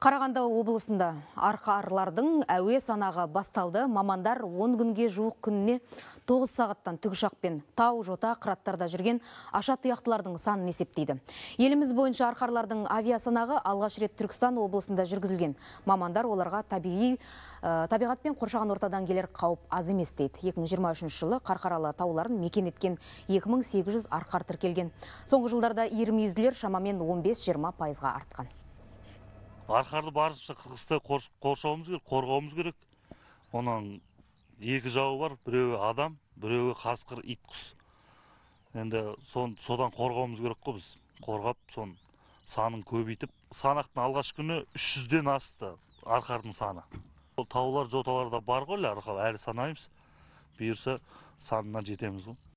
Қарағанда облысында арқарлардың әуе санағы басталды. Мамандар 10 күнге жуық күніне 9 сағаттан тікұшақпен тау жота қыраттарда жүрген аша тұяқтылардың санын есептейді. Еліміз бойынша арқарлардың авиасанағы алғаш рет Түркістан облысында жүргізілген. Мамандар оларға табиғи э, қоршаған ортадан келер қауіп аз емес дейді. 2023 жылы Қарқаралы тауларын мекен еткен 2800 арқар тіркелген. Соңғы жылдарда үзділер шамамен 15-20 пайызға артқан арқарды барынша қырғызды қоршауымыз керек қорғауымыз керек оның екі жауы бар біреуі адам біреуі қасқыр ит құс енді сон, содан қорғауымыз керек қой біз қорғап соны санын көбейтіп санақтың алғашқы күні үш жүзден асты арқардың саны таулар жоталарда бар ғой әлі әлі санаймыз бұйырса санына жетеміз ғой